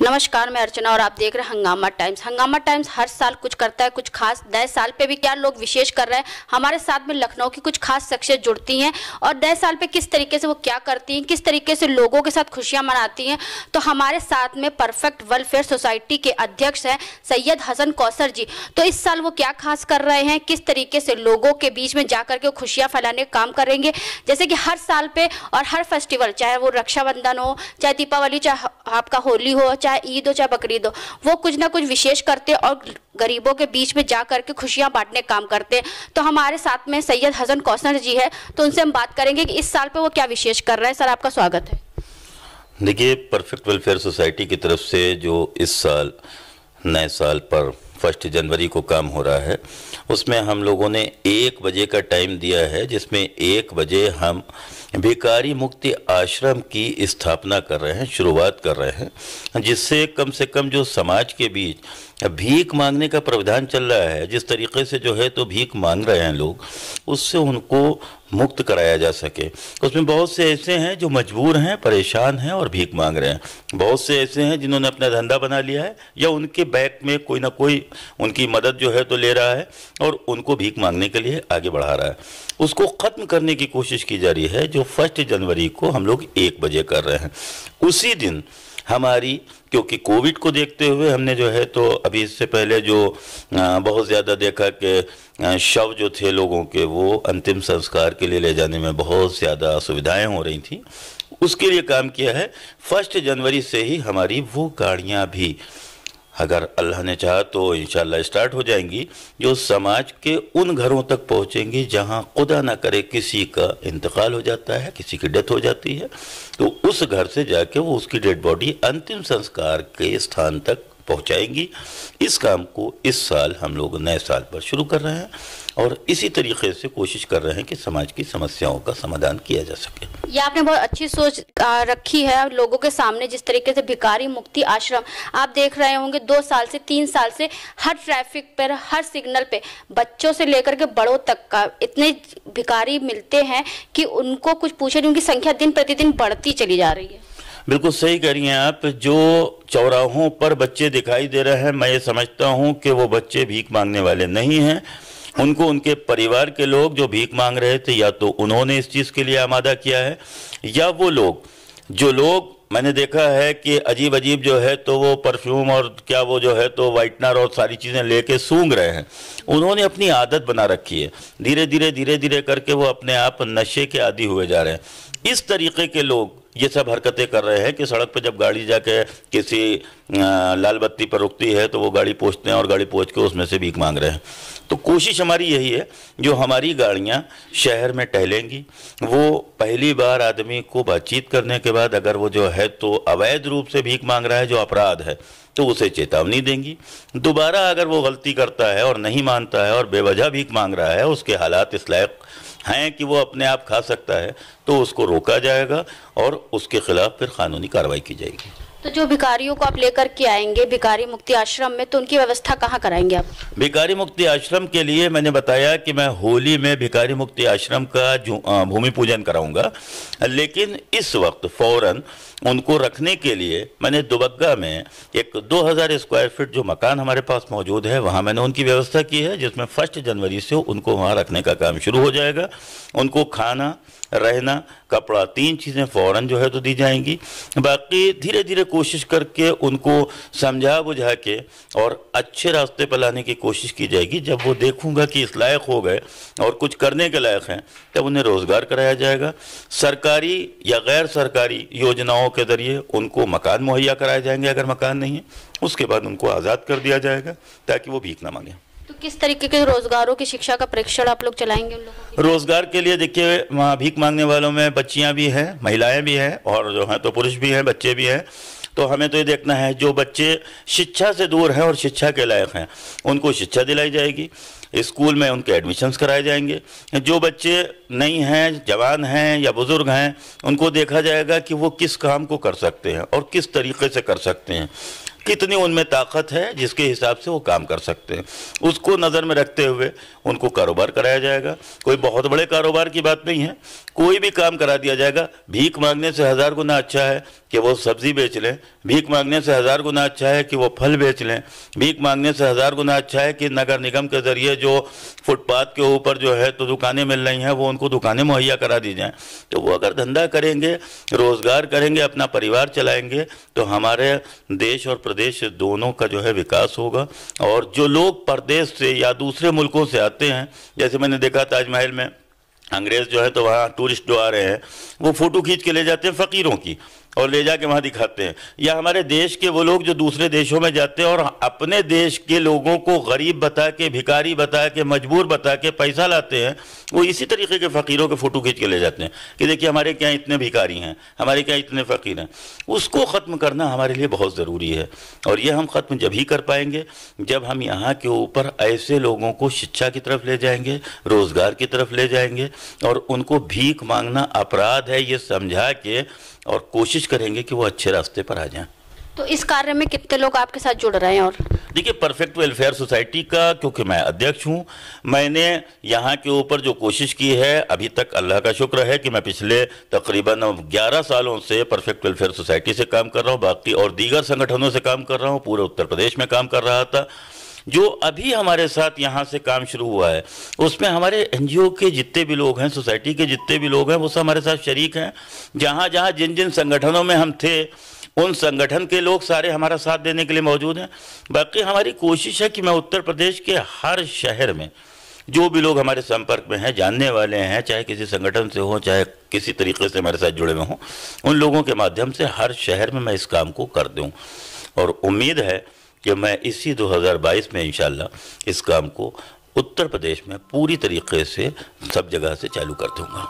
नमस्कार मैं अर्चना और आप देख रहे हैं हंगामा टाइम्स हंगामा टाइम्स हर साल कुछ करता है कुछ खास दस साल पे भी क्या लोग विशेष कर रहे हैं हमारे साथ में लखनऊ की कुछ खास शख्सियत जुड़ती हैं और दस साल पे किस तरीके से वो क्या करती हैं किस तरीके से लोगों के साथ खुशियां मनाती हैं तो हमारे साथ में परफेक्ट वेलफेयर सोसाइटी के अध्यक्ष हैं सैयद हसन कौसर जी तो इस साल वो क्या खास कर रहे हैं किस तरीके से लोगों के बीच में जा करके खुशियाँ फैलाने का काम करेंगे जैसे कि हर साल पर और हर फेस्टिवल चाहे वो रक्षाबंधन हो चाहे दीपावली चाहे आपका होली हो चाहे ईद हो चाहे बकरीद हो वो कुछ ना कुछ विशेष करते और गरीबों के बीच में जा करके खुशियाँ बांटने काम करते तो हमारे साथ में सैयद हसन कौशन जी है तो उनसे हम बात करेंगे कि इस साल पे वो क्या विशेष कर रहे हैं सर आपका स्वागत है देखिए परफेक्ट वेलफेयर सोसाइटी की तरफ से जो इस साल नए साल पर फर्स्ट जनवरी को काम हो रहा है उसमें हम लोगों ने एक बजे का टाइम दिया है जिसमें एक बजे हम भिकारी मुक्ति आश्रम की स्थापना कर रहे हैं शुरुआत कर रहे हैं जिससे कम से कम जो समाज के बीच भीख मांगने का प्रावधान चल रहा है जिस तरीके से जो है तो भीख मांग रहे हैं लोग उससे उनको मुक्त कराया जा सके उसमें बहुत से ऐसे हैं जो मजबूर हैं परेशान हैं और भीख मांग रहे हैं बहुत से ऐसे हैं जिन्होंने अपना धंधा बना लिया है या उनके बैक में कोई ना कोई उनकी मदद जो है तो ले रहा है और उनको भीख मांगने के लिए आगे बढ़ा रहा है उसको ख़त्म करने की कोशिश की जा रही है जो फर्स्ट जनवरी को हम लोग एक बजे कर रहे हैं उसी दिन हमारी क्योंकि कोविड को देखते हुए हमने जो है तो अभी इससे पहले जो बहुत ज़्यादा देखा कि शव जो थे लोगों के वो अंतिम संस्कार के लिए ले जाने में बहुत ज़्यादा असुविधाएँ हो रही थी उसके लिए काम किया है फर्स्ट जनवरी से ही हमारी वो गाड़ियाँ भी अगर अल्लाह ने चाहा तो इन स्टार्ट हो जाएंगी जो समाज के उन घरों तक पहुँचेंगी जहाँ खुदा ना करे किसी का इंतकाल हो जाता है किसी की डेथ हो जाती है तो उस घर से जाके वो उसकी डेड बॉडी अंतिम संस्कार के स्थान तक पहुंचाएगी इस काम को इस साल हम लोग नए साल पर शुरू कर रहे हैं और इसी तरीके से कोशिश कर रहे हैं कि समाज की समस्याओं का समाधान किया जा सके ये आपने बहुत अच्छी सोच रखी है लोगों के सामने जिस तरीके से भिकारी मुक्ति आश्रम आप देख रहे होंगे दो साल से तीन साल से हर ट्रैफिक पर हर सिग्नल पे बच्चों से लेकर के बड़ों तक का इतने भिकारी मिलते हैं कि उनको कुछ पूछे उनकी संख्या दिन प्रतिदिन बढ़ती चली जा रही है बिल्कुल सही कह रही हैं आप जो चौराहों पर बच्चे दिखाई दे रहे हैं मैं ये समझता हूँ कि वो बच्चे भीख मांगने वाले नहीं हैं उनको उनके परिवार के लोग जो भीख मांग रहे थे या तो उन्होंने इस चीज़ के लिए आमादा किया है या वो लोग जो लोग मैंने देखा है कि अजीब अजीब जो है तो वो परफ्यूम और क्या वो जो है तो वाइटनर और सारी चीज़ें लेके सूंघ रहे हैं उन्होंने अपनी आदत बना रखी है धीरे धीरे धीरे धीरे करके वो अपने आप नशे के आदि हुए जा रहे हैं इस तरीके के लोग ये सब हरकतें कर रहे हैं कि सड़क पर जब गाड़ी जाके किसी लाल बत्ती पर रुकती है तो वो गाड़ी पहुँचते हैं और गाड़ी पहुँच के उसमें से भीख मांग रहे हैं तो कोशिश हमारी यही है जो हमारी गाड़ियाँ शहर में टहलेंगी वो पहली बार आदमी को बातचीत करने के बाद अगर वो जो है तो अवैध रूप से भीख मांग रहा है जो अपराध है तो उसे चेतावनी देंगी दोबारा अगर वो गलती करता है और नहीं मानता है और बेवजह भीख मांग रहा है उसके हालात इस लायक हैं कि वो अपने आप खा सकता है तो उसको रोका जाएगा और उसके खिलाफ फिर कानूनी कार्रवाई की जाएगी तो जो भिखारियों को आप लेकर के आएंगे भिखारी मुक्ति आश्रम में तो उनकी व्यवस्था कहाँ कराएंगे आप भिखारी मुक्ति आश्रम के लिए मैंने बताया कि मैं होली में भिखारी मुक्ति आश्रम का भूमि पूजन कराऊंगा लेकिन इस वक्त फौरन उनको रखने के लिए मैंने दुबग्गा में एक 2000 स्क्वायर फीट जो मकान हमारे पास मौजूद है वहाँ मैंने उनकी व्यवस्था की है जिसमें फर्स्ट जनवरी से उनको वहाँ रखने का काम शुरू हो जाएगा उनको खाना रहना कपड़ा तीन चीज़ें फ़ौरन जो है तो दी जाएंगी बाकी धीरे धीरे कोशिश करके उनको समझा बुझा के और अच्छे रास्ते पर लाने की कोशिश की जाएगी जब वो देखूंगा कि इस लायक हो गए और कुछ करने के लायक हैं तब उन्हें रोज़गार कराया जाएगा सरकारी या गैर सरकारी योजनाओं के ज़रिए उनको मकान मुहैया कराए जाएंगे अगर मकान नहीं है उसके बाद उनको आज़ाद कर दिया जाएगा ताकि वो भीख ना मांगें किस तरीके के रोजगारों की शिक्षा का परीक्षण आप लोग चलाएंगे उन लोगों रोजगार के लिए देखिए वहाँ भीख मांगने वालों में बच्चियाँ भी हैं महिलाएं भी हैं और जो हैं तो पुरुष भी हैं बच्चे भी हैं तो हमें तो ये देखना है जो बच्चे शिक्षा से दूर हैं और शिक्षा के लायक हैं उनको शिक्षा दिलाई जाएगी स्कूल में उनके एडमिशन्स कराए जाएंगे जो बच्चे नई हैं जवान हैं या बुज़ुर्ग हैं उनको देखा जाएगा कि वो किस काम को कर सकते हैं और किस तरीके से कर सकते हैं कितनी उनमें ताकत है जिसके हिसाब से वो काम कर सकते हैं उसको नज़र में रखते हुए उनको कारोबार कराया जाएगा कोई बहुत बड़े कारोबार की बात नहीं है कोई भी काम करा दिया जाएगा भीख मांगने से हज़ार गुना अच्छा है कि वो सब्ज़ी बेच लें भीख मांगने से हज़ार गुना अच्छा है कि वो फल बेच लें भीख मांगने से हज़ार गुना अच्छा है कि नगर निगम के ज़रिए जो फुटपाथ के ऊपर जो है तो दुकानें मिल रही हैं वो उनको दुकानें मुहैया करा दी जाएँ तो वो अगर धंधा करेंगे रोज़गार करेंगे अपना परिवार चलाएँगे तो हमारे देश और प्रदेश दोनों का जो है विकास होगा और जो लोग परदेश से या दूसरे मुल्कों से आते हैं जैसे मैंने देखा ताजमहल में अंग्रेज़ जो है तो वहाँ टूरिस्ट जो आ रहे हैं वो फ़ोटो खींच के ले जाते हैं फ़कीरों की और ले जा के वहाँ दिखाते हैं या हमारे देश के वो लोग जो दूसरे देशों में जाते हैं और अपने देश के लोगों को गरीब बता के भिकारी बता के मजबूर बता के पैसा लाते हैं वो इसी तरीके के फ़कीरों के फ़ोटो खींच के ले जाते हैं कि देखिए हमारे क्या इतने भिकारी हैं हमारे क्या इतने फ़कीर हैं उसको ख़त्म करना हमारे लिए बहुत ज़रूरी है और ये हम ख़त्म जब ही कर पाएंगे जब हम यहाँ के ऊपर ऐसे लोगों को शिक्षा की तरफ ले जाएंगे रोज़गार की तरफ ले जाएंगे और उनको भीख मांगना अपराध है ये समझा के और कोशिश कोशिश करेंगे कि वो अच्छे रास्ते पर आ जाएं तो इस कार्य में कितने लोग आपके साथ जुड़ रहे हैं और देखिए परफेक्ट वेलफेयर सोसाइटी का क्योंकि मैं अध्यक्ष हूँ मैंने यहाँ के ऊपर जो कोशिश की है अभी तक अल्लाह का शुक्र है कि मैं पिछले तकरीबन 11 सालों से परफेक्ट वेलफेयर सोसाइटी से काम कर रहा हूँ बाकी और दीगर संगठनों से काम कर रहा हूँ पूरे उत्तर प्रदेश में काम कर रहा था जो अभी हमारे साथ यहाँ से काम शुरू हुआ है उसमें हमारे एन के जितने भी लोग हैं सोसाइटी के जितने भी लोग हैं वो सब हमारे साथ शरीक हैं जहाँ जहाँ जिन जिन संगठनों में हम थे उन संगठन के लोग सारे हमारा साथ देने के लिए मौजूद हैं बाकी हमारी कोशिश है कि मैं उत्तर प्रदेश के हर शहर में जो भी लोग हमारे संपर्क में हैं जानने वाले हैं चाहे किसी संगठन से हों चाहे किसी तरीके से हमारे साथ जुड़े हुए हों उन लोगों के माध्यम से हर शहर में मैं इस काम को कर दूँ और उम्मीद है कि मैं इसी 2022 में इंशाल्लाह इस काम को उत्तर प्रदेश में पूरी तरीके से सब जगह से चालू कर दूंगा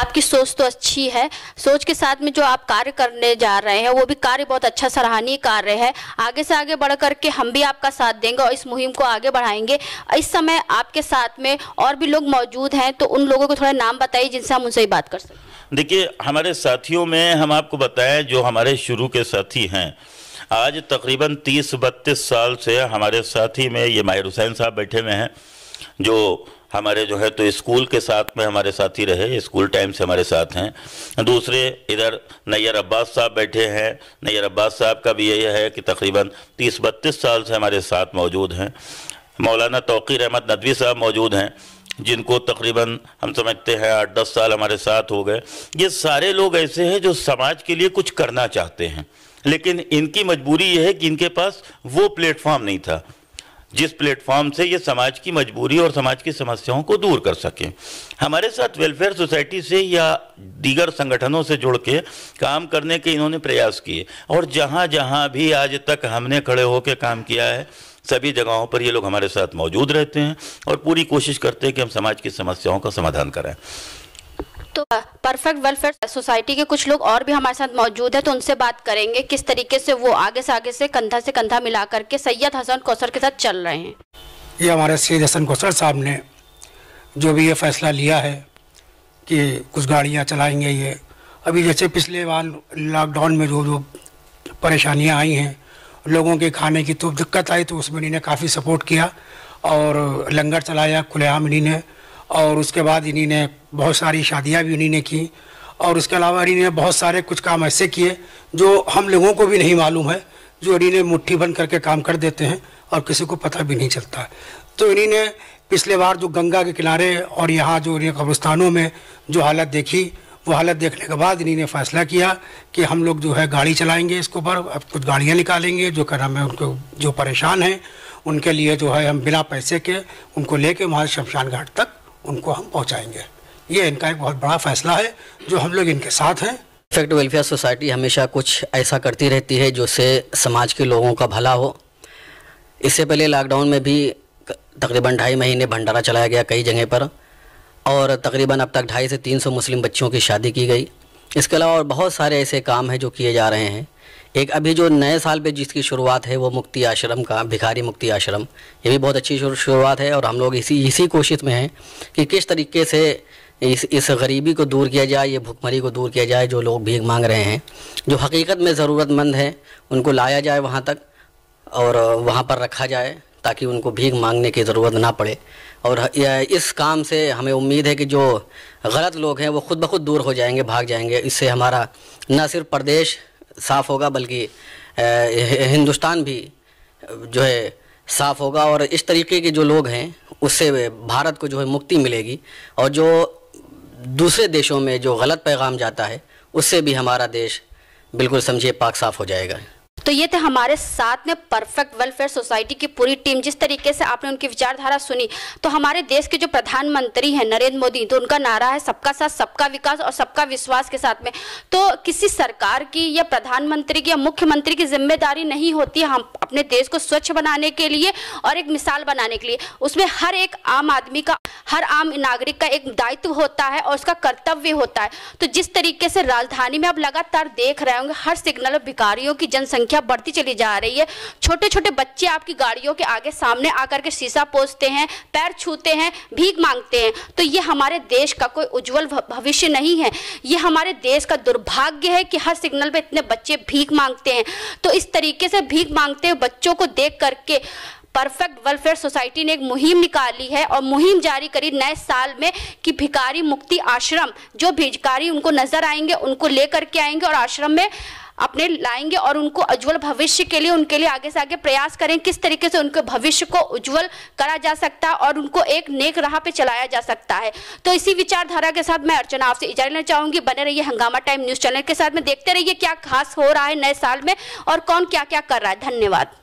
आपकी सोच तो अच्छी है सोच के साथ में जो आप कार्य करने जा रहे हैं वो भी कार्य बहुत अच्छा सराहनीय कार्य है आगे से आगे बढ़ करके हम भी आपका साथ देंगे और इस मुहिम को आगे बढ़ाएंगे इस समय आपके साथ में और भी लोग मौजूद हैं तो उन लोगों को थोड़ा नाम बताइए जिनसे हम उनसे ही बात कर सकते देखिए हमारे साथियों में हम आपको बताएं जो हमारे शुरू के साथी हैं आज तकरीबन तीस बत्तीस साल से हमारे साथी में ये माहिर हुसैन साहब बैठे हुए हैं जो हमारे जो है तो स्कूल के साथ में हमारे साथी रहे स्कूल टाइम से हमारे साथ हैं दूसरे इधर नैयर अब्बास साहब बैठे हैं नैयर अब्बास साहब का भी यही है कि तकरीबन तीस बत्तीस साल से हमारे साथ मौजूद हैं मौलाना तोकीर अहमद नदवी साहब मौजूद हैं जिनको तकरीबन हम समझते हैं आठ दस साल हमारे साथ हो गए ये सारे लोग ऐसे हैं जो समाज के लिए कुछ करना चाहते हैं लेकिन इनकी मजबूरी यह है कि इनके पास वो प्लेटफॉर्म नहीं था जिस प्लेटफॉर्म से ये समाज की मजबूरी और समाज की समस्याओं को दूर कर सकें हमारे साथ वेलफेयर सोसाइटी से या दीगर संगठनों से जुड़ के काम करने के इन्होंने प्रयास किए और जहाँ जहाँ भी आज तक हमने खड़े होकर काम किया है सभी जगहों पर ये लोग हमारे साथ मौजूद रहते हैं और पूरी कोशिश करते हैं कि हम समाज की समस्याओं का समाधान कराएं तो परफेक्ट वेलफेयर सोसाइटी के कुछ लोग और भी हमारे साथ मौजूद है तो उनसे बात करेंगे किस तरीके से वो आगे से आगे से कंधा से कंधा मिला करके सैयद हसन कौसर के साथ चल रहे हैं ये हमारे सैयद हसन कौसर साहब ने जो भी ये फैसला लिया है कि कुछ गाड़ियाँ चलाएंगे ये अभी जैसे पिछले बार लॉकडाउन में जो जो परेशानियाँ आई हैं लोगों के खाने की तो दिक्कत आई तो उसमें इन्हें काफ़ी सपोर्ट किया और लंगर चलाया खुलेआम इन्हीं और उसके बाद इन्हीं ने बहुत सारी शादियाँ भी उन्हीं ने की और उसके अलावा इन्हीं ने बहुत सारे कुछ काम ऐसे किए जो हम लोगों को भी नहीं मालूम है जो इन्हीं ने मुट्ठी बन करके काम कर देते हैं और किसी को पता भी नहीं चलता तो इन्हीं ने पिछले बार जो गंगा के किनारे और यहाँ जो इन्हें कब्रस्तानों में जो हालत देखी वो हालत देखने के बाद इन्हीं ने फैसला किया कि हम लोग जो है गाड़ी चलाएंगे इसके ऊपर अब कुछ गाड़ियाँ निकालेंगे जो कर हमें उनको जो परेशान हैं उनके लिए जो है हम बिना पैसे के उनको लेके वहाँ शमशान घाट तक उनको हम पहुँचाएंगे ये इनका एक बहुत बड़ा फैसला है जो हम लोग इनके साथ हैं इफेक्ट वेलफेयर सोसाइटी हमेशा कुछ ऐसा करती रहती है जिससे समाज के लोगों का भला हो इससे पहले लॉकडाउन में भी तकरीबन ढाई महीने भंडारा चलाया गया कई जगह पर और तकरीबन अब तक ढाई से तीन सौ मुस्लिम बच्चों की शादी की गई इसके अलावा और बहुत सारे ऐसे काम हैं जो किए जा रहे हैं एक अभी जो नए साल पे जिसकी शुरुआत है वो मुक्ति आश्रम का भिखारी मुक्ति आश्रम ये भी बहुत अच्छी शुरुआत है और हम लोग इसी इसी कोशिश में हैं कि किस तरीके से इस इस गरीबी को दूर किया जाए ये भुखमरी को दूर किया जाए जो लोग भीख मांग रहे हैं जो हकीकत में ज़रूरतमंद हैं उनको लाया जाए वहाँ तक और वहाँ पर रखा जाए ताकि उनको भीख मांगने की ज़रूरत ना पड़े और इस काम से हमें उम्मीद है कि जो गलत लोग हैं वो खुद ब खुद दूर हो जाएंगे भाग जाएंगे इससे हमारा न सिर्फ प्रदेश साफ़ होगा बल्कि हिंदुस्तान भी जो है साफ़ होगा और इस तरीके के जो लोग हैं उससे भारत को जो है मुक्ति मिलेगी और जो दूसरे देशों में जो गलत पैगाम जाता है उससे भी हमारा देश बिल्कुल समझिए पाक साफ़ हो जाएगा तो ये थे हमारे साथ में परफेक्ट वेलफेयर सोसाइटी की पूरी टीम जिस तरीके से आपने उनकी विचारधारा सुनी तो हमारे देश के जो प्रधानमंत्री हैं नरेंद्र मोदी तो उनका नारा है सबका साथ सबका विकास और सबका विश्वास के साथ में तो किसी सरकार की या प्रधानमंत्री की या मुख्यमंत्री की जिम्मेदारी नहीं होती हम अपने देश को स्वच्छ बनाने के लिए और एक मिसाल बनाने के लिए उसमें हर एक आम आदमी का हर आम नागरिक का एक दायित्व होता है और उसका कर्तव्य होता है तो जिस तरीके से राजधानी में आप लगातार देख रहे होंगे हर सिग्नल भिकारियों की जनसंख्या संख्या बढ़ती चली जा रही है छोटे छोटे बच्चे आपकी गाड़ियों के आगे सामने आकर के शीशा पोसते हैं पैर छूते हैं भीख मांगते हैं तो ये हमारे देश का कोई उज्जवल भविष्य नहीं है ये हमारे देश का दुर्भाग्य है कि हर सिग्नल पर इतने बच्चे भीख मांगते हैं तो इस तरीके से भीख मांगते हुए बच्चों को देख करके परफेक्ट वेलफेयर सोसाइटी ने एक मुहिम निकाली है और मुहिम जारी करी नए साल में कि भिकारी मुक्ति आश्रम जो भिकारी उनको नजर आएंगे उनको लेकर के आएंगे और आश्रम में अपने लाएंगे और उनको उज्जवल भविष्य के लिए उनके लिए आगे से आगे प्रयास करें किस तरीके से उनके भविष्य को उज्जवल करा जा सकता है और उनको एक नेक राह पे चलाया जा सकता है तो इसी विचारधारा के साथ मैं अर्चना आपसे इजाजत लेना चाहूंगी बने रहिए हंगामा टाइम न्यूज़ चैनल के साथ में देखते रहिए क्या खास हो रहा है नए साल में और कौन क्या क्या कर रहा है धन्यवाद